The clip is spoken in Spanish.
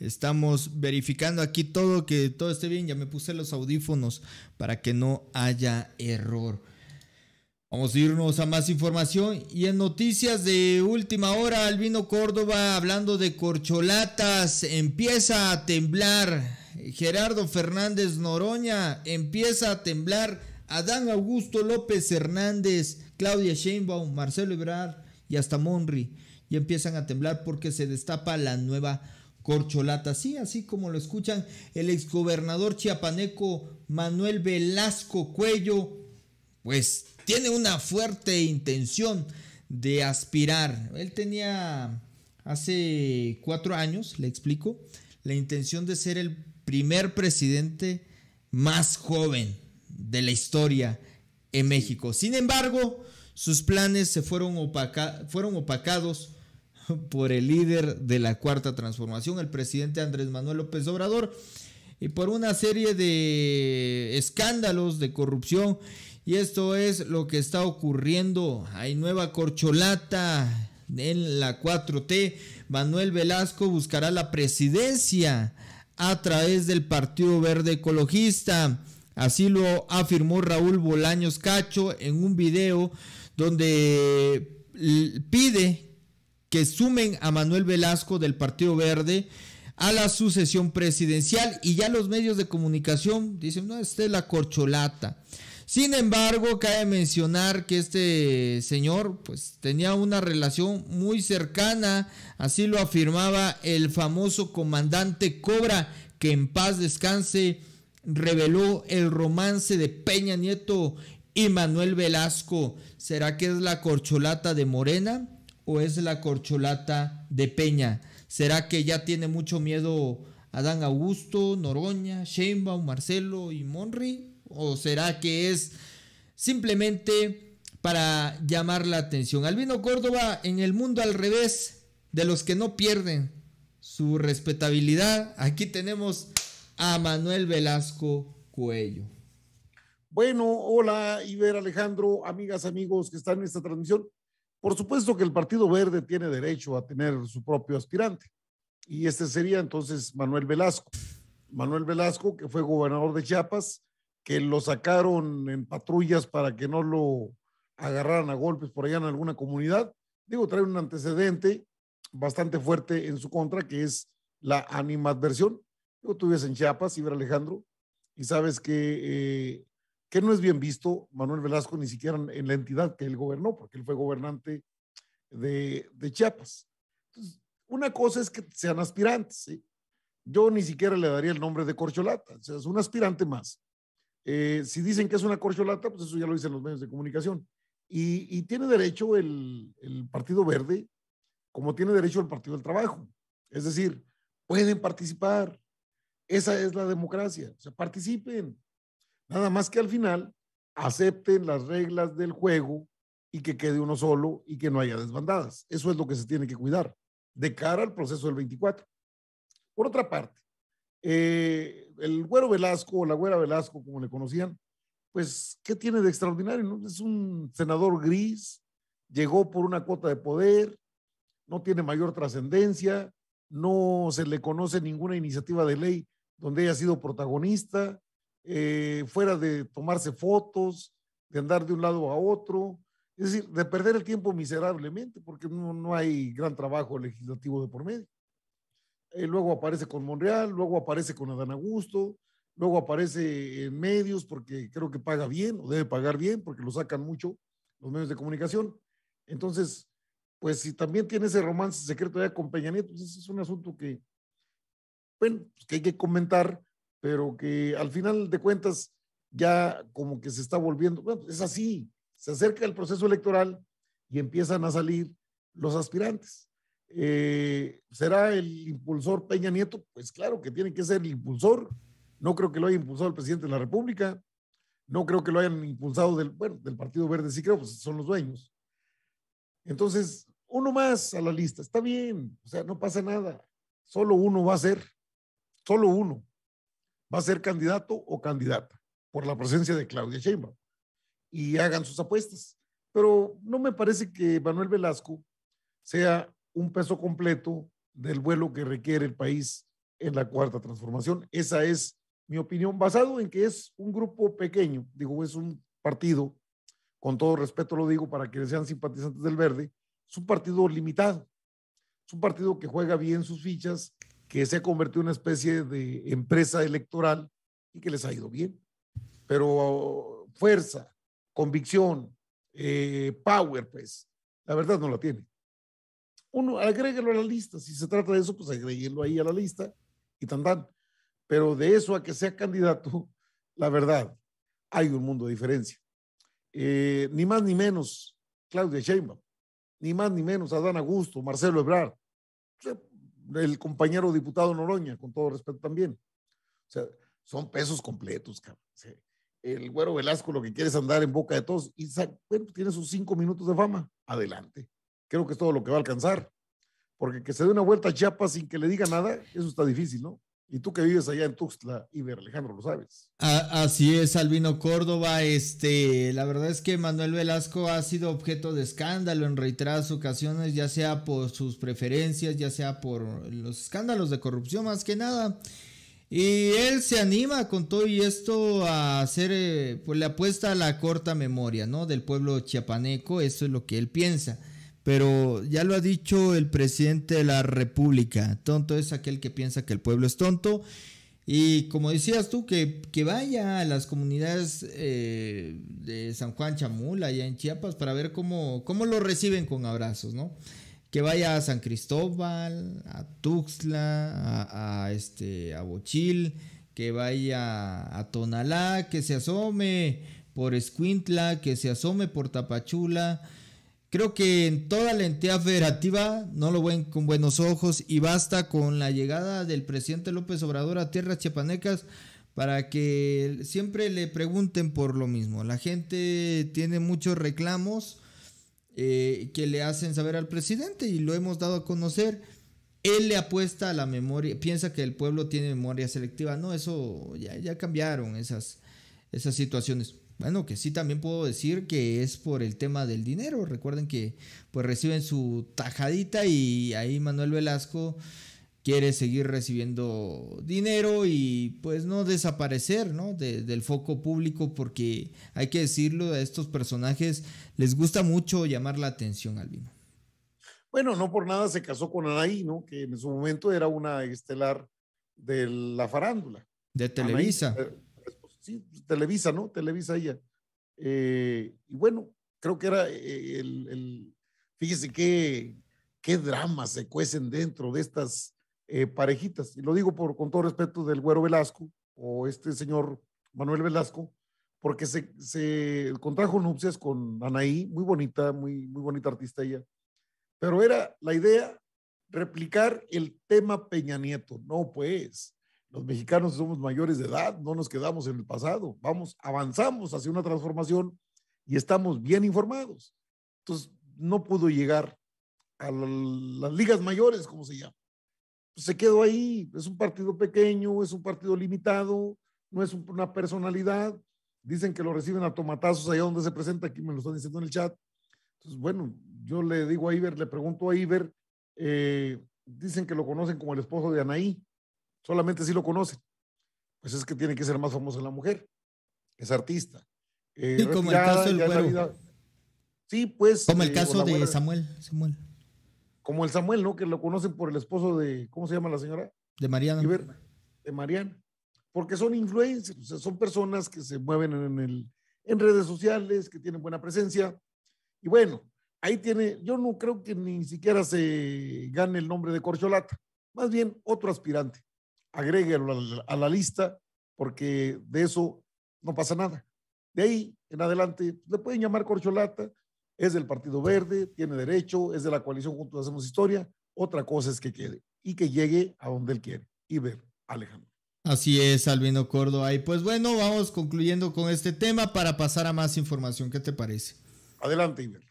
Estamos verificando aquí todo, que todo esté bien. Ya me puse los audífonos para que no haya error. Vamos a irnos a más información y en noticias de última hora, Albino Córdoba hablando de corcholatas, empieza a temblar. Gerardo Fernández Noroña empieza a temblar. Adán Augusto López Hernández, Claudia Sheinbaum, Marcelo Ebrard y hasta Monri y empiezan a temblar porque se destapa la nueva corcholata. Sí, así como lo escuchan, el exgobernador chiapaneco Manuel Velasco Cuello, pues tiene una fuerte intención de aspirar. Él tenía hace cuatro años, le explico, la intención de ser el primer presidente más joven de la historia en México. Sin embargo, sus planes se fueron, fueron opacados por el líder de la cuarta transformación, el presidente Andrés Manuel López Obrador, y por una serie de escándalos de corrupción. Y esto es lo que está ocurriendo. Hay nueva corcholata en la 4T. Manuel Velasco buscará la presidencia a través del Partido Verde Ecologista. Así lo afirmó Raúl Bolaños Cacho en un video donde pide que sumen a Manuel Velasco del Partido Verde a la sucesión presidencial y ya los medios de comunicación dicen, no, esta es la corcholata. Sin embargo, cabe mencionar que este señor pues tenía una relación muy cercana, así lo afirmaba el famoso comandante Cobra, que en paz descanse, reveló el romance de Peña Nieto y Manuel Velasco. ¿Será que es la corcholata de Morena? o es la corcholata de Peña? ¿Será que ya tiene mucho miedo Adán Augusto, Noroña, Sheinbaum, Marcelo y Monry? ¿O será que es simplemente para llamar la atención? Albino Córdoba en el mundo al revés, de los que no pierden su respetabilidad, aquí tenemos a Manuel Velasco Cuello. Bueno, hola Iber Alejandro, amigas, amigos que están en esta transmisión. Por supuesto que el Partido Verde tiene derecho a tener su propio aspirante. Y este sería entonces Manuel Velasco. Manuel Velasco, que fue gobernador de Chiapas, que lo sacaron en patrullas para que no lo agarraran a golpes por allá en alguna comunidad. Digo, trae un antecedente bastante fuerte en su contra, que es la animadversión. Yo tú vives en Chiapas, Iber Alejandro, y sabes que eh, que no es bien visto Manuel Velasco ni siquiera en la entidad que él gobernó, porque él fue gobernante de, Chiapas. Entonces, una cosa es que sean aspirantes. ¿sí? Yo ni siquiera le daría el nombre de corcholata, o sea, es un aspirante más. Eh, si dicen que es una corcholata, pues eso ya lo dicen los medios de comunicación. Y, tiene derecho el, el, Partido Verde, como tiene derecho el Partido del Trabajo. Es decir, pueden participar. Esa es la democracia. O sea, participen Nada más que al final acepten las reglas del juego y que quede uno solo y que no haya desbandadas. Eso es lo que se tiene que cuidar de cara al proceso del 24. Por otra parte, eh, el güero Velasco o la güera Velasco, como le conocían, pues, ¿qué tiene de extraordinario? No? Es un senador gris, llegó por una cuota de poder, no tiene mayor trascendencia, no se le conoce ninguna iniciativa de ley donde haya sido protagonista, eh, fuera de tomarse fotos, de andar de un lado a otro, es decir, de perder el tiempo miserablemente, porque no, hay gran trabajo legislativo de por medio. Eh, luego aparece con Monreal, luego aparece con Adán Augusto, luego aparece en medios porque creo que paga bien o debe pagar bien porque lo sacan mucho los medios de comunicación. Entonces, pues si también tiene ese romance secreto ya con Peña Nieto, pues es un asunto que, bueno, pues que hay que comentar pero que al final de cuentas ya como que se está volviendo, bueno, es así, se acerca el proceso electoral y empiezan a salir los aspirantes. Eh, ¿Será el impulsor Peña Nieto? Pues claro que tiene que ser el impulsor. No creo que lo haya impulsado el presidente de la República. No creo que lo hayan impulsado del, del Partido Verde, sí creo, pues son los dueños. Entonces, uno más a la lista, está bien, o sea, no pasa nada. Solo uno va a ser, solo uno va a ser candidato o candidata por la presencia de Claudia Sheinbaum. Y hagan sus apuestas. Pero no me parece que Manuel Velasco sea un peso completo del vuelo que requiere el país en la cuarta transformación. Esa es mi opinión, basado en que es un grupo pequeño, digo, es un partido, con todo respeto lo digo para quienes sean simpatizantes del verde, es un partido limitado, es un partido que juega bien sus fichas, que se ha convertido en una especie de empresa electoral y que les ha ido bien. Pero fuerza, convicción, eh, power, pues, la verdad no la tiene. Uno, agréguelo a la lista. Si se trata de eso, pues agréguelo ahí a la lista y tan tan. Pero de eso a que sea candidato, la verdad, hay un mundo de diferencia. Eh, ni más ni menos Claudia Sheinbaum, ni más ni menos Adán Augusto, Marcelo Ebrard el compañero diputado Noroña, con todo respeto también. O sea, son pesos completos, cabrón. El güero Velasco lo que quiere es andar en boca de todos y bueno, pues, tiene sus cinco minutos de fama. Adelante. Creo que es todo lo que va a alcanzar. Porque que se dé una vuelta a Chiapas sin que le diga nada, eso está difícil, ¿no? Y tú que vives allá en Tuxtla, Iber Alejandro, lo sabes. así es, Albino Córdoba. Este, la verdad es que Manuel Velasco ha sido objeto de escándalo en reiteradas ocasiones, ya sea por sus preferencias, ya sea por los escándalos de corrupción, más que nada. Y él se anima con todo y esto a hacer, eh, pues le apuesta a la corta memoria, ¿no? Del pueblo chiapaneco, eso es lo que él piensa. Pero ya lo ha dicho el presidente de la República, tonto es aquel que piensa que el pueblo es tonto. Y como decías tú, que, vaya a las comunidades eh, de San Juan Chamula, allá en Chiapas, para ver cómo, cómo lo reciben con abrazos, ¿no? Que vaya a San Cristóbal, a Tuxtla, a, este, a Bochil, que vaya a Tonalá, que se asome por Escuintla, que se asome por Tapachula Creo que en toda la entidad federativa no lo ven con buenos ojos y basta con la llegada del presidente López Obrador a tierras chiapanecas para que siempre le pregunten por lo mismo. La gente tiene muchos reclamos eh, que le hacen saber al presidente y lo hemos dado a conocer. Él le apuesta a la memoria, piensa que el pueblo tiene memoria selectiva. No, eso ya, ya cambiaron esas, esas situaciones. Bueno, que sí también puedo decir que es por el tema del dinero. Recuerden que pues reciben su tajadita y ahí Manuel Velasco quiere seguir recibiendo dinero y pues no desaparecer ¿no? del foco público porque hay que decirlo, a estos personajes les gusta mucho llamar la atención al vino. Bueno, no por nada se casó con Anaí, ¿no? que en su momento era una estelar de la farándula. De Televisa. Eh, sí, pues, Televisa, ¿no? Televisa ella. Eh, y bueno, creo que era eh, el, fíjese qué, qué dramas se cuecen dentro de estas eh, parejitas. Y lo digo por, con todo respeto del güero Velasco o este señor Manuel Velasco, porque se, se contrajo nupcias con Anaí, muy bonita, muy, muy bonita artista ella. Pero era la idea replicar el tema Peña Nieto. No, pues, los mexicanos somos mayores de edad, no nos quedamos en el pasado, vamos, avanzamos hacia una transformación y estamos bien informados. Entonces, no pudo llegar a las ligas mayores, como se llama. Pues, se quedó ahí, es un partido pequeño, es un partido limitado, no es una personalidad. Dicen que lo reciben a tomatazos allá donde se presenta, aquí me lo están diciendo en el chat. Entonces, bueno, yo le digo a Iber, le pregunto a Iber, eh, dicen que lo conocen como el esposo de Anaí solamente si lo conocen. Pues es que tiene que ser más famosa la mujer, es artista. Eh, sí, como el caso Sí, pues. Como el eh, caso de Samuel, Samuel. Como el Samuel, ¿no? Que lo conocen por el esposo de, ¿cómo se llama la señora? De Mariana. de Mariana. Porque son influencers, son personas que se mueven en, el, en redes sociales, que tienen buena presencia. Y bueno, ahí tiene, yo no creo que ni siquiera se gane el nombre de Corcholata, más bien otro aspirante agréguelo a la lista, porque de eso no pasa nada. De ahí en adelante le pueden llamar corcholata, es del Partido Verde, tiene derecho, es de la coalición Juntos Hacemos Historia. Otra cosa es que quede y que llegue a donde él quiere. Y Alejandro. Así es, Albino Córdoba. Y pues bueno, vamos concluyendo con este tema para pasar a más información. ¿Qué te parece? Adelante, Iber.